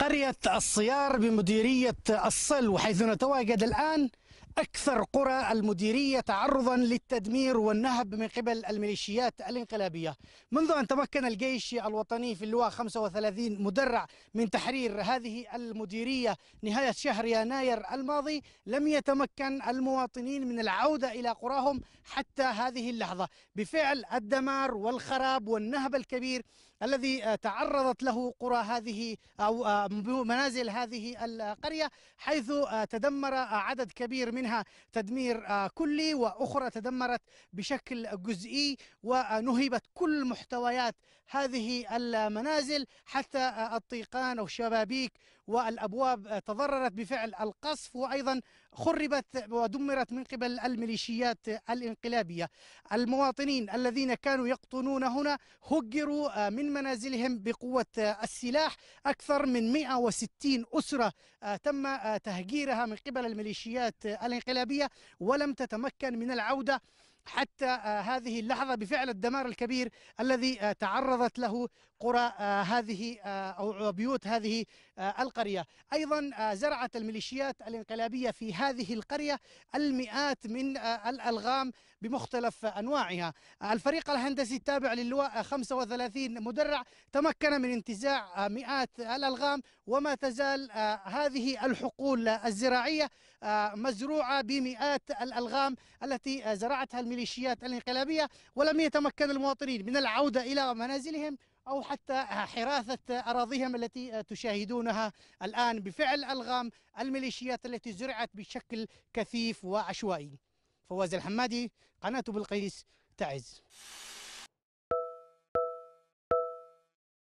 قرية الصيار بمديرية الصلو حيث نتواجد الآن أكثر قرى المديرية تعرضا للتدمير والنهب من قبل الميليشيات الانقلابية منذ أن تمكن الجيش الوطني في اللواء 35 مدرع من تحرير هذه المديرية نهاية شهر يناير الماضي لم يتمكن المواطنين من العودة إلى قراهم حتى هذه اللحظة بفعل الدمار والخراب والنهب الكبير الذي تعرضت له قرى هذه أو منازل هذه القرية حيث آه، تدمر آه، عدد كبير منها تدمير آه، كلي وأخرى تدمرت بشكل جزئي ونهبت كل محتويات هذه المنازل حتى الطيقان أو الشبابيك والأبواب تضررت بفعل القصف وأيضا خربت ودمرت من قبل الميليشيات الانقلابية المواطنين الذين كانوا يقطنون هنا هجروا من منازلهم بقوة السلاح أكثر من 160 أسرة آه، تم آه، تهجيرها من قبل الميليشيات آه، الانقلابية ولم تتمكن من العودة حتى آه، هذه اللحظة بفعل الدمار الكبير الذي آه، تعرضت له قرى آه، هذه أو بيوت هذه القرية أيضا زرعت الميليشيات الانقلابية في هذه القرية المئات من الألغام بمختلف أنواعها الفريق الهندسي التابع للواء 35 مدرع تمكن من انتزاع مئات الألغام وما تزال هذه الحقول الزراعية مزروعة بمئات الألغام التي زرعتها الميليشيات الميليشيات الانقلابية ولم يتمكن المواطنين من العودة إلى منازلهم أو حتى حراثة أراضيهم التي تشاهدونها الآن بفعل ألغام الميليشيات التي زرعت بشكل كثيف وعشوائي فواز الحمادي قناة بلقيس تعز